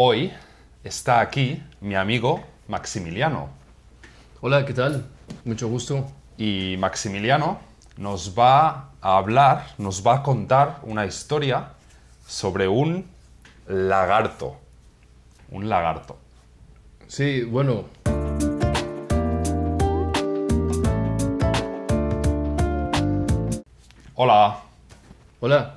Hoy está aquí mi amigo Maximiliano. Hola, ¿qué tal? Mucho gusto. Y Maximiliano nos va a hablar, nos va a contar una historia sobre un lagarto. Un lagarto. Sí, bueno, Hola. Hola.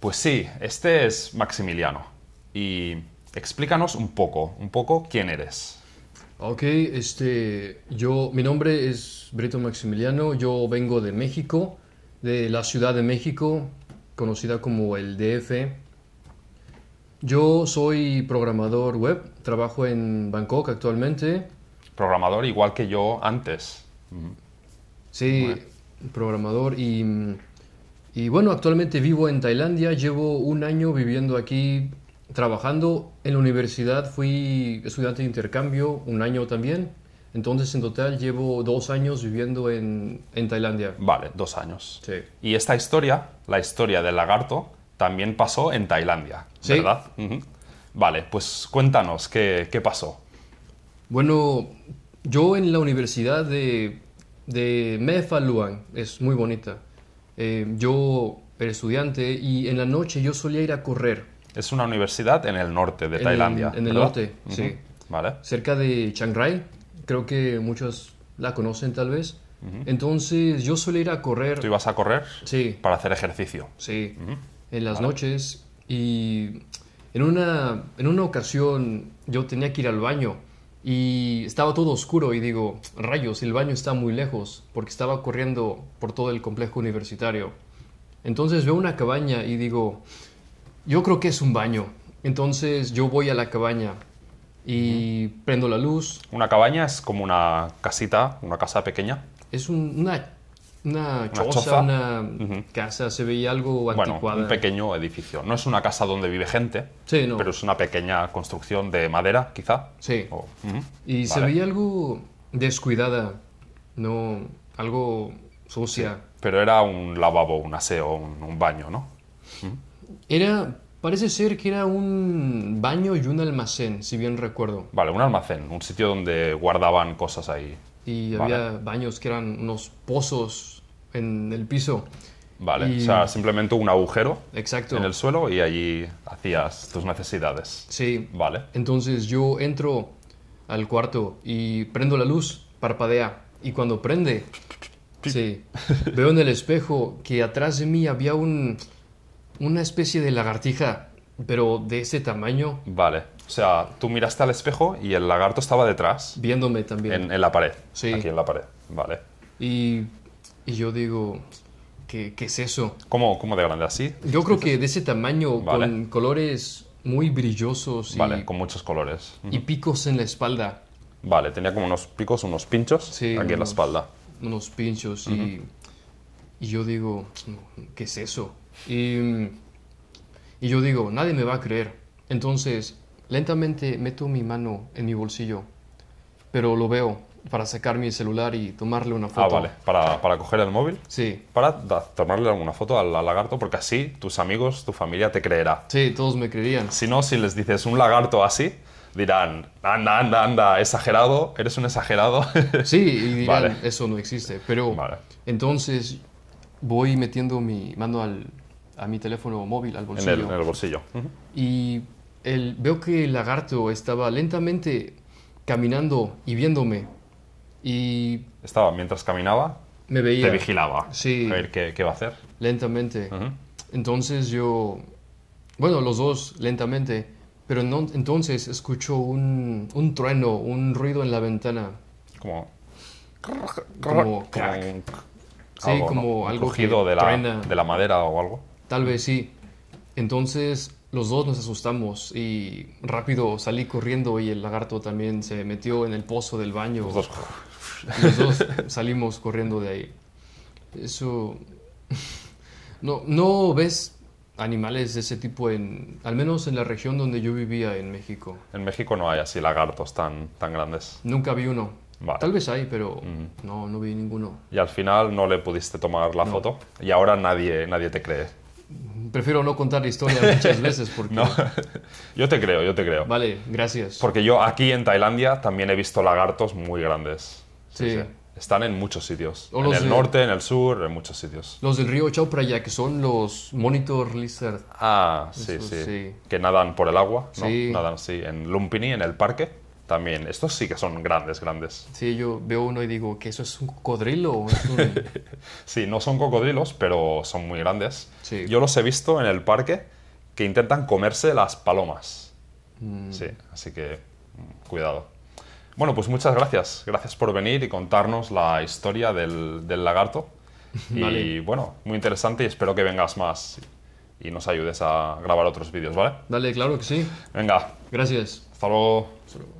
Pues sí, este es Maximiliano y explícanos un poco, un poco quién eres. Ok, este, yo, mi nombre es Brito Maximiliano, yo vengo de México, de la Ciudad de México, conocida como el DF. Yo soy programador web, trabajo en Bangkok actualmente. Programador igual que yo antes. Sí, programador y, y bueno, actualmente vivo en Tailandia, llevo un año viviendo aquí trabajando en la universidad fui estudiante de intercambio un año también. Entonces, en total, llevo dos años viviendo en, Tailandia. Vale, dos años. Sí. Y esta historia, la historia del lagarto, también pasó en Tailandia, ¿verdad? Vale, pues cuéntanos, ¿qué, pasó? Bueno, yo en la universidad de, de Luang, es muy bonita, eh, yo era estudiante y en la noche yo solía ir a correr es una universidad en el norte de Tailandia. en el norte, sí. Vale. Cerca de Chiang Rai. Creo que muchos la conocen tal vez. Entonces yo suelo ir a correr. ¿Tú ibas a correr? Sí. Para hacer ejercicio. Sí. En las noches. Y en una, en una ocasión yo tenía que ir al baño y estaba todo oscuro y digo, rayos, el baño está muy lejos porque estaba corriendo por todo el complejo universitario. Entonces veo una cabaña y digo, yo creo que es un baño. Entonces yo voy a la cabaña y prendo la luz. Una cabaña es como una casita, una casa pequeña. Es una, una, choza, una, casa, se veía algo anticuada. Bueno, un pequeño edificio. No es una casa donde vive gente, pero es una pequeña construcción de madera, quizá. Sí. Y se veía algo descuidada, no algo sucia. pero era un lavabo, un aseo, un, baño, ¿no? Era, parece ser que era un baño y un almacén, si bien recuerdo. Vale, un almacén, un sitio donde guardaban cosas ahí. Y había baños que eran unos pozos en el piso. Vale, o sea, simplemente un agujero Exacto. en el suelo y allí hacías tus necesidades. Sí. Vale. Entonces yo entro al cuarto y prendo la luz, parpadea. Y cuando prende, sí, veo en el espejo que atrás de mí había un, una especie de lagartija, pero de ese tamaño. Vale. O sea, tú miraste al espejo y el lagarto estaba detrás. Viéndome también. En, la pared. Sí. Aquí en la pared. Vale. Y, yo digo, ¿qué, qué es eso? ¿Cómo, ¿Cómo, de grande así? Yo creo que de ese tamaño, con colores muy brillosos. Y, vale, con muchos colores. Y picos en la espalda. Vale, tenía como unos picos, unos pinchos aquí en la espalda. Unos pinchos y y yo digo, ¿qué es eso? Y, y yo digo, nadie me va a creer. Entonces, lentamente meto mi mano en mi bolsillo, pero lo veo para sacar mi celular y tomarle una ah, foto. Ah, vale, para, para coger el móvil. Sí. Para tomarle alguna foto al, lagarto, porque así tus amigos, tu familia te creerá. Sí, todos me creerían. Si no, si les dices un lagarto así, dirán, anda, anda, anda, exagerado, eres un exagerado. sí, y vale. eso no existe. Pero vale. entonces voy metiendo mi mando al, a mi teléfono móvil, al bolsillo. En el, bolsillo. Y veo que el lagarto estaba lentamente caminando y viéndome. Y... Estaba, mientras caminaba, me veía. Te vigilaba. Sí. A ver qué, qué va a hacer. Lentamente. Entonces yo... Bueno, los dos, lentamente. Pero entonces escucho un, un trueno, un ruido en la ventana. Como... Como Sí, como algo cogido de, la, de la madera o algo. Tal vez sí. Entonces los dos nos asustamos y rápido salí corriendo y el lagarto también se metió en el pozo del baño. Los dos, salimos corriendo de ahí. Eso... No, no ves animales de ese tipo en... Al menos en la región donde yo vivía en México. En México no hay así lagartos tan, tan grandes. Nunca vi uno. Tal vez hay, pero no, no vi ninguno. Y al final no le pudiste tomar la foto y ahora nadie, nadie te cree. Prefiero no contar la historia muchas veces porque... No. yo te creo, yo te creo. Vale, gracias. Porque yo aquí en Tailandia también he visto lagartos muy grandes. Sí. Están en muchos sitios. en el norte, en el sur, en muchos sitios. Los del río Chao Phraya, que son los monitor lizard. Ah, sí, sí, Que nadan por el agua, ¿no? Sí. Nadan, sí. En Lumpini, en el parque también. Estos sí que son grandes, grandes. Sí, yo veo uno y digo que eso es un cocodrilo. sí, no son cocodrilos, pero son muy grandes. Sí. Yo los he visto en el parque que intentan comerse las palomas. Mm. Sí, así que mm, cuidado. Bueno, pues muchas gracias. Gracias por venir y contarnos la historia del, lagarto. Y bueno, muy interesante y espero que vengas más y nos ayudes a grabar otros vídeos, ¿vale? Dale, claro que sí. Venga. Gracias. Hasta Hasta luego.